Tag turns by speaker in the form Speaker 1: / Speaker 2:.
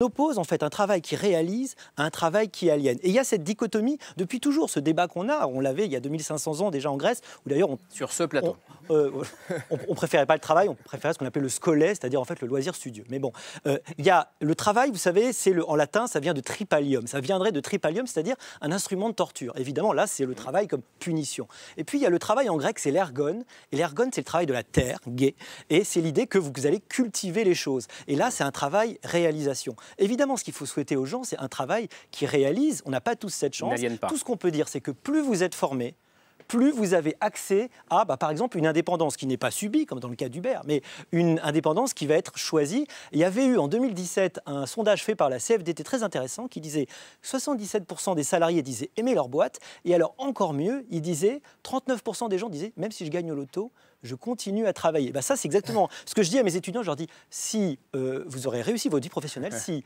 Speaker 1: oppose en fait un travail qui réalise à un travail qui aliène. Et il y a cette dichotomie depuis toujours, ce débat qu'on a, on l'avait il y a 2500 ans déjà en Grèce, où d'ailleurs on... Sur ce plateau. On, euh, préférait pas le travail, on préférait ce qu'on appelait le scolé, c'est-à-dire en fait le loisir studieux. Mais bon, euh, il y a le travail, vous savez, c'est le, en latin, ça vient de tripalium, ça viendrait de tripalium, c'est-à-dire un instrument de torture. Évidemment, là c'est le travail comme punition. Et puis il y a le travail en grec, c'est l'ergon, et l'ergon c'est le travail de la terre, gay, et c'est l'idée que vous allez cultiver les choses. Et là c'est un travail réalisation. Évidemment, ce qu'il faut souhaiter aux gens, c'est un travail qui réalise. On n'a pas tous cette chance. Tout ce qu'on peut dire, c'est que plus vous êtes formé, plus vous avez accès à, bah, par exemple, une indépendance qui n'est pas subie, comme dans le cas d'Uber, mais une indépendance qui va être choisie. Il y avait eu en 2017 un sondage fait par la CFDT très intéressant qui disait 77% des salariés disaient aimer leur boîte, et alors encore mieux, ils disaient 39% des gens disaient même si je gagne au loto, je continue à travailler. Bah ça, c'est exactement ce que je dis à mes étudiants. Je leur dis, si euh, vous aurez réussi vos vie professionnelle, si